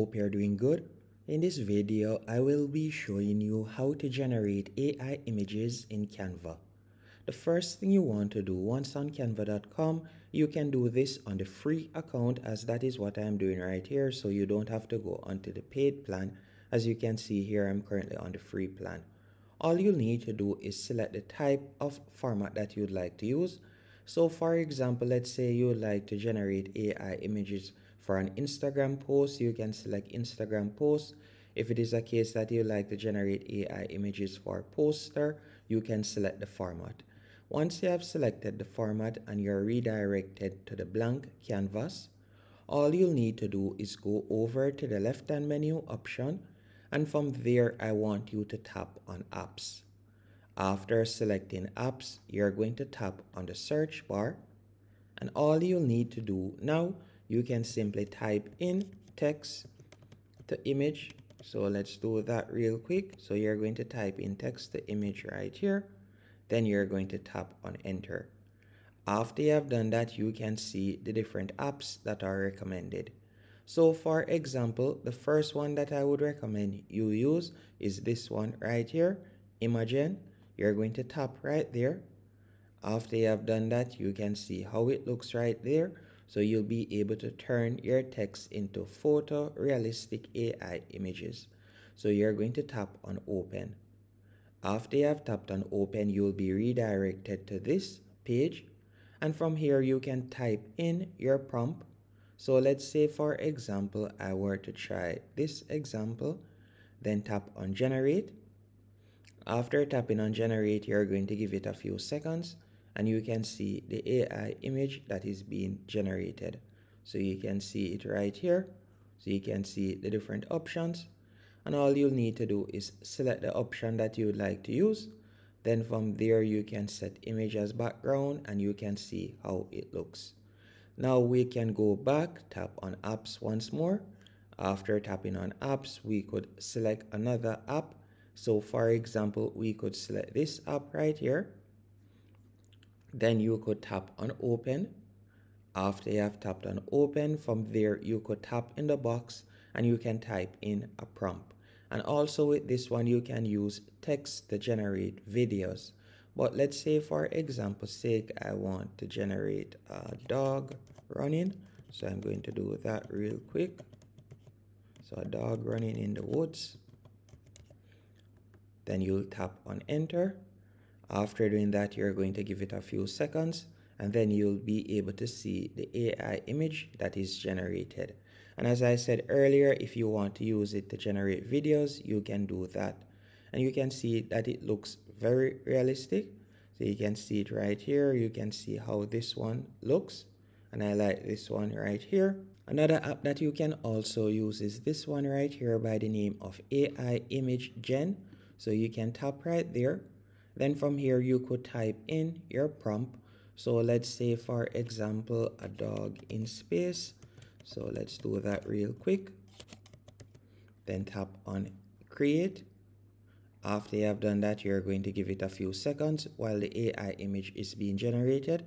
Hope you're doing good. In this video, I will be showing you how to generate AI images in Canva. The first thing you want to do once on canva.com, you can do this on the free account as that is what I am doing right here. So you don't have to go onto the paid plan. As you can see here, I'm currently on the free plan. All you need to do is select the type of format that you'd like to use. So for example, let's say you would like to generate AI images for an Instagram post, you can select Instagram post. If it is a case that you like to generate AI images for a poster, you can select the format. Once you have selected the format and you're redirected to the blank canvas, all you'll need to do is go over to the left-hand menu option and from there I want you to tap on apps. After selecting apps, you're going to tap on the search bar and all you'll need to do now you can simply type in text to image so let's do that real quick so you're going to type in text to image right here then you're going to tap on enter after you have done that you can see the different apps that are recommended so for example the first one that i would recommend you use is this one right here Imagine. you're going to tap right there after you have done that you can see how it looks right there so you'll be able to turn your text into photorealistic AI images. So you're going to tap on open. After you have tapped on open, you'll be redirected to this page. And from here, you can type in your prompt. So let's say, for example, I were to try this example, then tap on generate. After tapping on generate, you're going to give it a few seconds and you can see the AI image that is being generated. So you can see it right here. So you can see the different options and all you'll need to do is select the option that you would like to use. Then from there you can set image as background and you can see how it looks. Now we can go back, tap on apps once more. After tapping on apps, we could select another app. So for example, we could select this app right here then you could tap on open after you have tapped on open from there you could tap in the box and you can type in a prompt and also with this one you can use text to generate videos but let's say for example sake i want to generate a dog running so i'm going to do that real quick so a dog running in the woods then you'll tap on enter after doing that, you're going to give it a few seconds and then you'll be able to see the AI image that is generated. And as I said earlier, if you want to use it to generate videos, you can do that. And you can see that it looks very realistic. So you can see it right here. You can see how this one looks. And I like this one right here. Another app that you can also use is this one right here by the name of AI Image Gen. So you can tap right there then from here, you could type in your prompt. So let's say, for example, a dog in space. So let's do that real quick. Then tap on create. After you have done that, you're going to give it a few seconds while the AI image is being generated.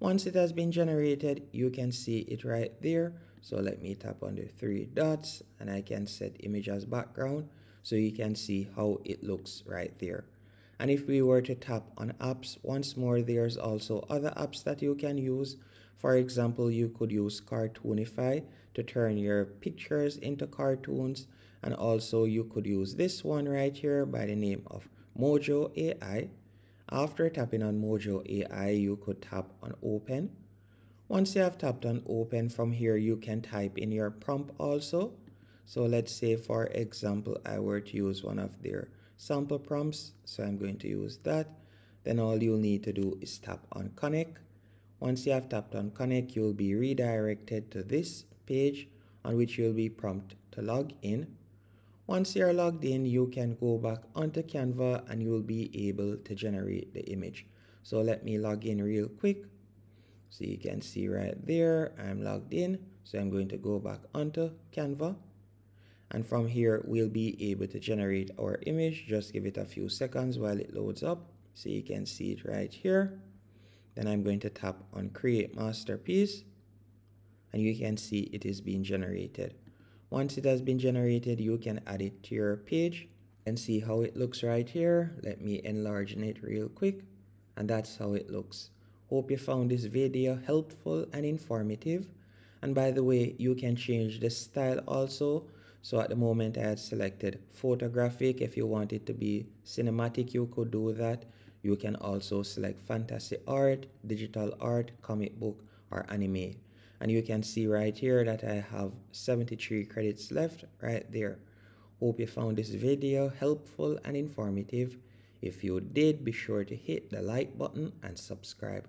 Once it has been generated, you can see it right there. So let me tap on the three dots and I can set image as background so you can see how it looks right there and if we were to tap on apps once more there's also other apps that you can use for example you could use cartoonify to turn your pictures into cartoons and also you could use this one right here by the name of mojo ai after tapping on mojo ai you could tap on open once you have tapped on open from here you can type in your prompt also so let's say for example i were to use one of their sample prompts. So I'm going to use that. Then all you'll need to do is tap on connect. Once you have tapped on connect, you'll be redirected to this page on which you'll be prompted to log in. Once you're logged in, you can go back onto Canva and you'll be able to generate the image. So let me log in real quick. So you can see right there, I'm logged in. So I'm going to go back onto Canva and from here we'll be able to generate our image just give it a few seconds while it loads up so you can see it right here then I'm going to tap on create masterpiece and you can see it is being generated once it has been generated you can add it to your page and see how it looks right here let me enlarge it real quick and that's how it looks hope you found this video helpful and informative and by the way you can change the style also so at the moment I had selected photographic. If you want it to be cinematic, you could do that. You can also select fantasy art, digital art, comic book, or anime. And you can see right here that I have 73 credits left right there. Hope you found this video helpful and informative. If you did, be sure to hit the like button and subscribe.